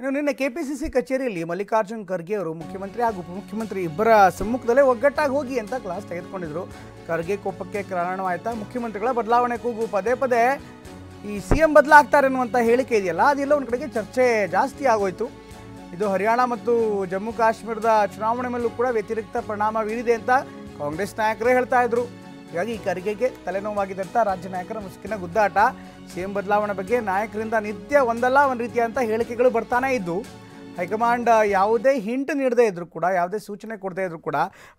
ಇನ್ನು ನಿನ್ನೆ ಸಿ ಕಚೇರಿಯಲ್ಲಿ ಮಲ್ಲಿಕಾರ್ಜುನ್ ಖರ್ಗೆ ಅವರು ಮುಖ್ಯಮಂತ್ರಿ ಹಾಗೂ ಉಪಮುಖ್ಯಮಂತ್ರಿ ಇಬ್ಬರ ಸಮ್ಮುಖದಲ್ಲೇ ಒಗ್ಗಟ್ಟಾಗಿ ಹೋಗಿ ಅಂತ ಕ್ಲಾಸ್ ತೆಗೆದುಕೊಂಡಿದ್ರು ಖರ್ಗೆ ಕೋಪಕ್ಕೆ ಕಾರಣವಾಯ್ತಾ ಮುಖ್ಯಮಂತ್ರಿಗಳ ಬದಲಾವಣೆ ಕೂಗು ಪದೇ ಪದೇ ಈ ಸಿ ಎಂ ಬದಲಾಗ್ತಾರೆ ಅನ್ನುವಂಥ ಹೇಳಿಕೆ ಇದೆಯಲ್ಲ ಅದೆಲ್ಲ ಒಂದು ಕಡೆಗೆ ಚರ್ಚೆ ಜಾಸ್ತಿ ಆಗೋಯಿತು ಇದು ಹರಿಯಾಣ ಮತ್ತು ಜಮ್ಮು ಕಾಶ್ಮೀರದ ಚುನಾವಣೆ ಮೇಲೂ ಕೂಡ ವ್ಯತಿರಿಕ್ತ ಪರಿಣಾಮ ಬೀರಿದೆ ಅಂತ ಕಾಂಗ್ರೆಸ್ ನಾಯಕರೇ ಹೇಳ್ತಾ ಇದ್ರು ಹೀಗಾಗಿ ಈ ಕರಿಗೆಗೆ ಅಂತ ರಾಜ್ಯ ನಾಯಕರ ಮುಸುಕಿನ ಗುದ್ದಾಟ ಸಿಎಂ ಬದಲಾವಣೆ ಬಗ್ಗೆ ನಾಯಕರಿಂದ ನಿತ್ಯ ಒಂದಲ್ಲ ಒಂದು ರೀತಿಯಂಥ ಹೇಳಿಕೆಗಳು ಬರ್ತಾನೆ ಇದ್ದು ಹೈಕಮಾಂಡ್ ಯಾವುದೇ ಹಿಂಟ್ ನೀಡದೇ ಇದ್ದರೂ ಕೂಡ ಯಾವುದೇ ಸೂಚನೆ ಕೊಡದೇ ಇದ್ದರೂ ಕೂಡ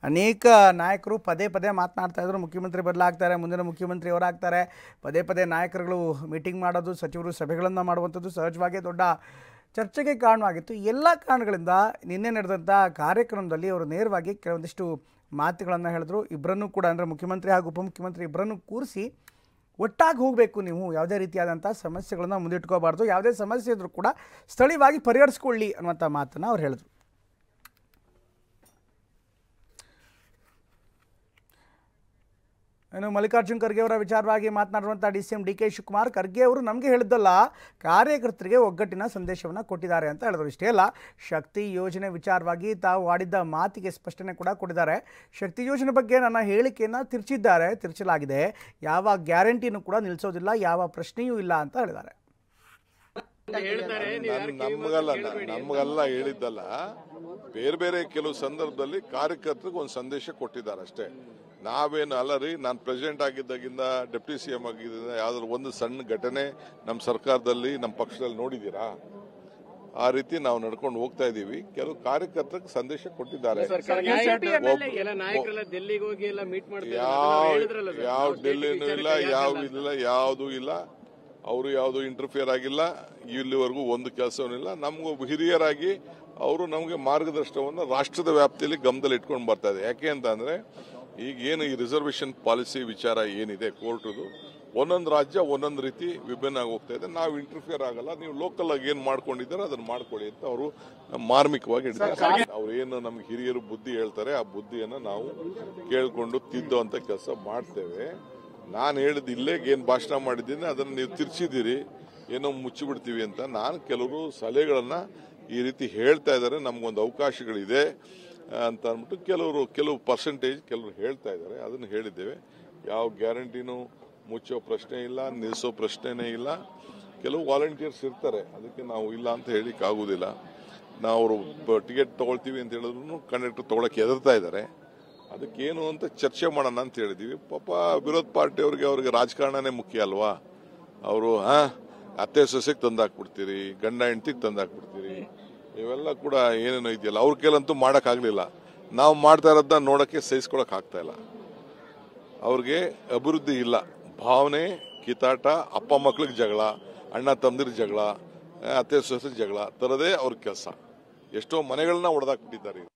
ಅನೇಕ ನಾಯಕರು ಪದೇ ಪದೇ ಮಾತನಾಡ್ತಾ ಇದ್ರು ಮುಖ್ಯಮಂತ್ರಿ ಬದಲಾಗ್ತಾರೆ ಮುಂದಿನ ಮುಖ್ಯಮಂತ್ರಿ ಅವರಾಗ್ತಾರೆ ಪದೇ ಪದೇ ನಾಯಕರುಗಳು ಮೀಟಿಂಗ್ ಮಾಡೋದು ಸಚಿವರು ಸಭೆಗಳನ್ನು ಮಾಡುವಂಥದ್ದು ಸಹಜವಾಗಿ ದೊಡ್ಡ ಚರ್ಚೆಗೆ ಕಾರಣವಾಗಿತ್ತು ಎಲ್ಲ ಕಾರಣಗಳಿಂದ ನಿನ್ನೆ ನಡೆದಂಥ ಕಾರ್ಯಕ್ರಮದಲ್ಲಿ ಅವರು ನೇರವಾಗಿ ಕೆಲವೊಂದಿಷ್ಟು ಮಾತುಗಳನ್ನು ಹೇಳಿದ್ರು ಇಬ್ಬರನ್ನೂ ಕೂಡ ಅಂದರೆ ಮುಖ್ಯಮಂತ್ರಿ ಹಾಗೂ ಉಪಮುಖ್ಯಮಂತ್ರಿ ಇಬ್ಬರನ್ನು ಕೂರಿಸಿ ಒಟ್ಟಾಗಿ ಹೋಗಬೇಕು ನೀವು ಯಾವುದೇ ರೀತಿಯಾದಂಥ ಸಮಸ್ಯೆಗಳನ್ನು ಮುಂದಿಟ್ಕೋಬಾರ್ದು ಯಾವುದೇ ಸಮಸ್ಯೆ ಇದ್ದರೂ ಕೂಡ ಸ್ಥಳೀಯವಾಗಿ ಪರಿಹರಿಸ್ಕೊಳ್ಳಿ ಅನ್ನುವಂಥ ಮಾತನ್ನು ಅವ್ರು ಹೇಳಿದ್ರು ಏನು ಮಲ್ಲಿಕಾರ್ಜುನ್ ಖರ್ಗೆ ಅವರ ವಿಚಾರವಾಗಿ ಮಾತನಾಡುವಂಥ D C M D K Shivakumar Kharge ಅವರು ನಮಗೆ ಹೇಳಿದ್ದಲ್ಲ ಕಾರ್ಯಕರ್ತರಿಗೆ ಒಗ್ಗಟ್ಟಿನ ಸಂದೇಶವನ್ನು ಕೊಟ್ಟಿದ್ದಾರೆ ಅಂತ ಹೇಳಿದ್ರು ಇಷ್ಟೇ ಅಲ್ಲ ಶಕ್ತಿ ಯೋಜನೆ ವಿಚಾರವಾಗಿ ತಾವು ಆಡಿದ್ದ ಮಾತಿಗೆ ಸ್ಪಷ್ಟನೆ ಕೂಡ ಕೊಟ್ಟಿದ್ದಾರೆ ಶಕ್ತಿ ಯೋಜನೆ ಬಗ್ಗೆ ನನ್ನ ಹೇಳಿಕೆಯನ್ನು ತಿರುಚಿದ್ದಾರೆ ತಿರುಚಲಾಗಿದೆ ಯಾವ ಗ್ಯಾರಂಟಿನೂ ಕೂಡ ನಿಲ್ಲಿಸೋದಿಲ್ಲ ಯಾವ ಪ್ರಶ್ನೆಯೂ ಇಲ್ಲ ಅಂತ ಹೇಳಿದ್ದಾರೆ ನಮಗಲ್ಲ ಹೇಳಿದ್ದಲ್ಲ ಬೇರೆ ಬೇರೆ ಕೆಲವು ಸಂದರ್ಭದಲ್ಲಿ ಕಾರ್ಯಕರ್ತರಿಗೆ ಒಂದು ಸಂದೇಶ ಕೊಟ್ಟಿದ್ದಾರೆ ಅಷ್ಟೇ ನಾವೇನು ಅಲ್ಲ ರೀ ನಾನು ಪ್ರೆಸಿಡೆಂಟ್ ಆಗಿದ್ದಾಗಿಂದ ಡೆಪ್ಟಿ ಸಿ ಎಂ ಆಗಿದ್ದ ಯಾವ್ದಾದ್ರು ಒಂದು ಸಣ್ಣ ಘಟನೆ ನಮ್ಮ ಸರ್ಕಾರದಲ್ಲಿ ನಮ್ಮ ಪಕ್ಷದಲ್ಲಿ ನೋಡಿದ್ದೀರಾ ಆ ರೀತಿ ನಾವು ನಡ್ಕೊಂಡು ಹೋಗ್ತಾ ಇದೀವಿ ಕೆಲವು ಕಾರ್ಯಕರ್ತರಿಗೆ ಸಂದೇಶ ಕೊಟ್ಟಿದ್ದಾರೆ ಯಾವ ಡೆಲ್ಲಿನೂ ಇಲ್ಲ ಯಾವ ಇಲ್ಲ ಯಾವುದು ಇಲ್ಲ ಅವರು ಯಾವುದು ಇಂಟರ್ಫಿಯರ್ ಆಗಿಲ್ಲ ಇಲ್ಲಿವರೆಗೂ ಒಂದು ಕೆಲಸವೂ ಇಲ್ಲ ನಮಗೂ ಹಿರಿಯರಾಗಿ ಅವರು ನಮಗೆ ಮಾರ್ಗದರ್ಶನವನ್ನು ರಾಷ್ಟ್ರದ ವ್ಯಾಪ್ತಿಯಲ್ಲಿ ಗಮನದಲ್ಲಿ ಇಟ್ಕೊಂಡು ಬರ್ತಾ ಇದೆ ಯಾಕೆ ಅಂತಂದ್ರೆ ಈಗ ಏನು ಈ ರಿಸರ್ವೇಷನ್ ಪಾಲಿಸಿ ವಿಚಾರ ಏನಿದೆ ಕೋರ್ಟದು ಒಂದೊಂದು ರಾಜ್ಯ ಒಂದೊಂದು ರೀತಿ ವಿಭಿನ್ನ ಹೋಗ್ತಾ ಇದೆ ನಾವು ಇಂಟರ್ಫಿಯರ್ ಆಗಲ್ಲ ನೀವು ಲೋಕಲ್ ಆಗಿ ಏನು ಮಾಡ್ಕೊಂಡಿದ್ದಾರೆ ಅದನ್ನು ಮಾಡ್ಕೊಡಿ ಅಂತ ಅವರು ಮಾರ್ಮಿಕವಾಗಿ ಅವ್ರು ಏನು ನಮ್ಗೆ ಹಿರಿಯರು ಬುದ್ಧಿ ಹೇಳ್ತಾರೆ ಆ ಬುದ್ಧಿಯನ್ನು ನಾವು ಕೇಳಿಕೊಂಡು ತಿದ್ದುವಂಥ ಕೆಲಸ ಮಾಡ್ತೇವೆ ನಾನು ಹೇಳಿದ ಇಲ್ಲೇಗೆ ಏನು ಭಾಷಣ ಮಾಡಿದ್ದೀನಿ ಅದನ್ನು ನೀವು ತಿರ್ಚಿದ್ದೀರಿ ಏನೋ ಮುಚ್ಚಿಬಿಡ್ತೀವಿ ಅಂತ ನಾನು ಕೆಲವರು ಸಲಹೆಗಳನ್ನು ಈ ರೀತಿ ಹೇಳ್ತಾ ಇದ್ದಾರೆ ನಮಗೊಂದು ಅವಕಾಶಗಳಿದೆ ಅಂತ ಅಂದ್ಬಿಟ್ಟು ಕೆಲವರು ಕೆಲವು ಪರ್ಸೆಂಟೇಜ್ ಕೆಲವರು ಹೇಳ್ತಾ ಇದ್ದಾರೆ ಅದನ್ನು ಹೇಳಿದ್ದೇವೆ ಯಾವ ಗ್ಯಾರಂಟಿನೂ ಮುಚ್ಚೋ ಪ್ರಶ್ನೆ ಇಲ್ಲ ನಿಲ್ಲಿಸೋ ಪ್ರಶ್ನೆನೇ ಇಲ್ಲ ಕೆಲವು ವಾಲಂಟಿಯರ್ಸ್ ಇರ್ತಾರೆ ಅದಕ್ಕೆ ನಾವು ಇಲ್ಲ ಅಂತ ಹೇಳಿಕ್ಕಾಗೋದಿಲ್ಲ ನಾವು ಅವರು ಟಿಕೆಟ್ ತಗೊಳ್ತೀವಿ ಅಂತ ಹೇಳಿದ್ರು ಕಂಡಕ್ಟರ್ ತೊಗೊಳಕ್ಕೆ ಹೆದರ್ತಾ ಇದ್ದಾರೆ ಅದಕ್ಕೇನು ಅಂತ ಚರ್ಚೆ ಮಾಡೋಣ ಅಂತ ಹೇಳಿದ್ದೀವಿ ಪಾಪ ವಿರೋಧ ಪಾರ್ಟಿಯವ್ರಿಗೆ ಅವ್ರಿಗೆ ರಾಜಕಾರಣನೇ ಮುಖ್ಯ ಅಲ್ವಾ ಅವರು ಹಾಂ ಅತ್ತೆ ಸೊಸೆಗೆ ತಂದಾಕ್ಬಿಡ್ತೀರಿ ಗಂಡ ಹೆಂಡತಿಗೆ ತಂದಾಕ್ಬಿಡ್ತೀರಿ ಇವೆಲ್ಲ ಕೂಡ ಏನೇನೋ ಇದೆಯಲ್ಲ ಅವ್ರ ಕೈಲಂತೂ ಮಾಡೋಕ್ಕಾಗಲಿಲ್ಲ ನಾವು ಮಾಡ್ತಾ ಇರೋದನ್ನ ನೋಡೋಕ್ಕೆ ಸಹಿಸ್ಕೊಳಕ್ ಆಗ್ತಾ ಇಲ್ಲ ಅವ್ರಿಗೆ ಅಭಿವೃದ್ಧಿ ಇಲ್ಲ ಭಾವನೆ ಕಿತಾಟ ಅಪ್ಪ ಮಕ್ಳಿಗೆ ಜಗಳ ಅಣ್ಣ ತಂದಿರು ಜಗಳ ಅತ್ತೆ ಸೊಸೆ ಜಗಳ ತರದೇ ಅವ್ರ ಕೆಲಸ ಎಷ್ಟೋ ಮನೆಗಳನ್ನ ಹೊಡೆದಾಕ್ಬಿಟ್ಟಿದ್ದಾರೆ